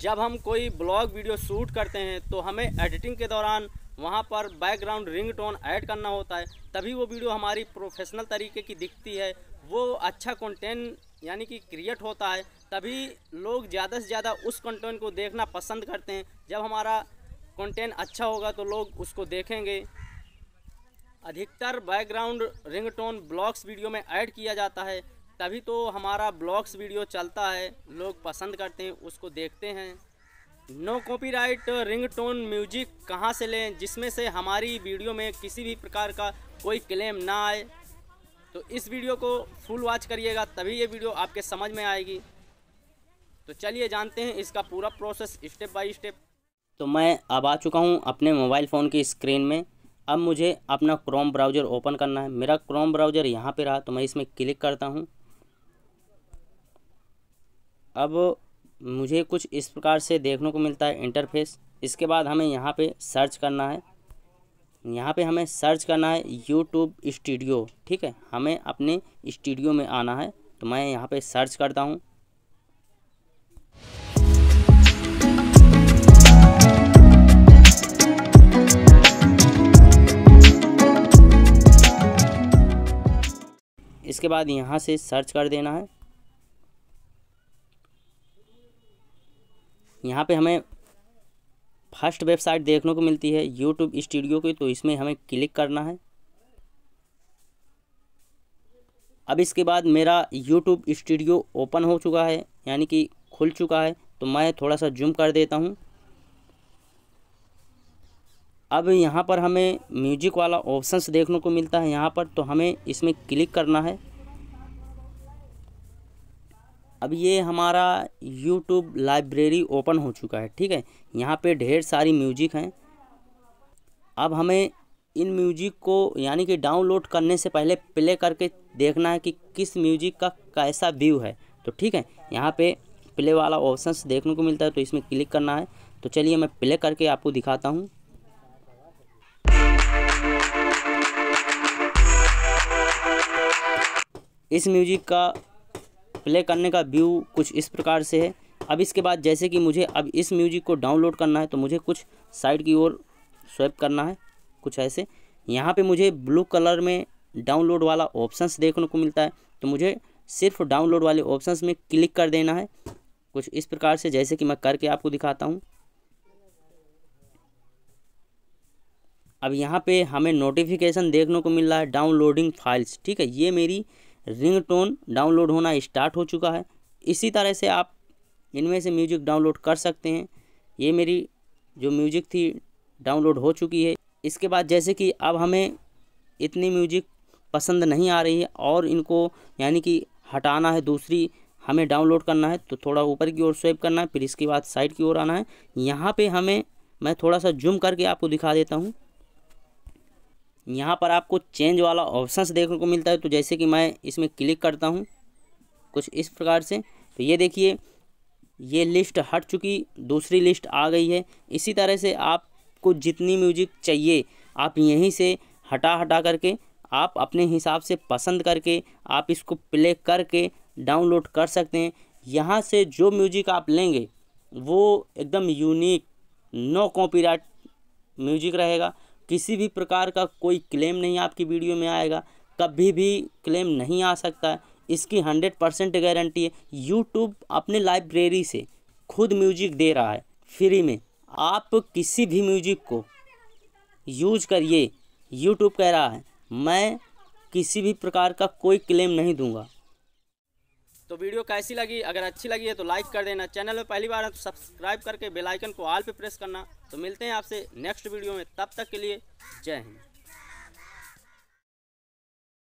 जब हम कोई ब्लॉग वीडियो शूट करते हैं तो हमें एडिटिंग के दौरान वहाँ पर बैकग्राउंड रिंग टोन ऐड करना होता है तभी वो वीडियो हमारी प्रोफेशनल तरीके की दिखती है वो अच्छा कंटेंट यानी कि क्रिएट होता है तभी लोग ज़्यादा से ज़्यादा उस कंटेंट को देखना पसंद करते हैं जब हमारा कंटेंट अच्छा होगा तो लोग उसको देखेंगे अधिकतर बैकग्राउंड रिंगटोन ब्लॉग्स वीडियो में ऐड किया जाता है तभी तो हमारा ब्लॉग्स वीडियो चलता है लोग पसंद करते हैं उसको देखते हैं नो कॉपीराइट रिंगटोन म्यूजिक कहाँ से लें जिसमें से हमारी वीडियो में किसी भी प्रकार का कोई क्लेम ना आए तो इस वीडियो को फुल वॉच करिएगा तभी ये वीडियो आपके समझ में आएगी तो चलिए जानते हैं इसका पूरा प्रोसेस स्टेप बाय स्टेप तो मैं अब आ चुका हूँ अपने मोबाइल फ़ोन की स्क्रीन में अब मुझे अपना क्रोम ब्राउज़र ओपन करना है मेरा क्रोम ब्राउज़र यहाँ पर रहा तो मैं इसमें क्लिक करता हूँ अब मुझे कुछ इस प्रकार से देखने को मिलता है इंटरफेस इसके बाद हमें यहाँ पे सर्च करना है यहाँ पे हमें सर्च करना है यूट्यूब स्टूडियो ठीक है हमें अपने स्टूडियो में आना है तो मैं यहाँ पे सर्च करता हूँ इसके बाद यहाँ से सर्च कर देना है यहाँ पे हमें फर्स्ट वेबसाइट देखने को मिलती है यूट्यूब स्टूडियो की तो इसमें हमें क्लिक करना है अब इसके बाद मेरा यूट्यूब स्टूडियो ओपन हो चुका है यानी कि खुल चुका है तो मैं थोड़ा सा जूम कर देता हूँ अब यहाँ पर हमें म्यूजिक वाला ऑप्शंस देखने को मिलता है यहाँ पर तो हमें इसमें क्लिक करना है अब ये हमारा यूट्यूब लाइब्रेरी ओपन हो चुका है ठीक है यहाँ पे ढेर सारी म्यूजिक हैं अब हमें इन म्यूजिक को यानी कि डाउनलोड करने से पहले प्ले करके देखना है कि किस म्यूजिक का कैसा व्यू है तो ठीक है यहाँ पे प्ले वाला ऑप्शन देखने को मिलता है तो इसमें क्लिक करना है तो चलिए मैं प्ले करके आपको दिखाता हूँ इस म्यूजिक का प्ले करने का व्यू कुछ इस प्रकार से है अब इसके बाद जैसे कि मुझे अब इस म्यूजिक को डाउनलोड करना है तो मुझे कुछ साइड की ओर स्वैप करना है कुछ ऐसे यहाँ पे मुझे ब्लू कलर में डाउनलोड वाला ऑप्शंस देखने को मिलता है तो मुझे सिर्फ डाउनलोड वाले ऑप्शंस में क्लिक कर देना है कुछ इस प्रकार से जैसे कि मैं करके आपको दिखाता हूँ अब यहाँ पे हमें नोटिफिकेशन देखने को मिल रहा है डाउनलोडिंग फाइल्स ठीक है ये मेरी रिंगटोन डाउनलोड होना स्टार्ट हो चुका है इसी तरह से आप इनमें से म्यूजिक डाउनलोड कर सकते हैं ये मेरी जो म्यूजिक थी डाउनलोड हो चुकी है इसके बाद जैसे कि अब हमें इतनी म्यूजिक पसंद नहीं आ रही है और इनको यानी कि हटाना है दूसरी हमें डाउनलोड करना है तो थोड़ा ऊपर की ओर स्वेप करना है फिर इसके बाद साइड की ओर आना है यहाँ पे हमें मैं थोड़ा सा जूम करके आपको दिखा देता हूँ यहाँ पर आपको चेंज वाला ऑप्शंस देखने को मिलता है तो जैसे कि मैं इसमें क्लिक करता हूँ कुछ इस प्रकार से तो ये देखिए ये लिस्ट हट चुकी दूसरी लिस्ट आ गई है इसी तरह से आपको जितनी म्यूजिक चाहिए आप यहीं से हटा हटा करके आप अपने हिसाब से पसंद करके आप इसको प्ले करके डाउनलोड कर सकते हैं यहाँ से जो म्यूजिक आप लेंगे वो एकदम यूनिक नो कॉपीराइट म्यूजिक रहेगा किसी भी प्रकार का कोई क्लेम नहीं आपकी वीडियो में आएगा कभी भी क्लेम नहीं आ सकता है इसकी हंड्रेड परसेंट गारंटी है यूट्यूब अपने लाइब्रेरी से खुद म्यूजिक दे रहा है फ्री में आप किसी भी म्यूजिक को यूज करिए यूट्यूब कह रहा है मैं किसी भी प्रकार का कोई क्लेम नहीं दूंगा तो वीडियो कैसी लगी अगर अच्छी लगी है तो लाइक कर देना चैनल में पहली बार सब्सक्राइब तो करके बेलाइकन को आल पे प्रेस करना तो मिलते हैं आपसे नेक्स्ट वीडियो में तब तक के लिए जय हिंद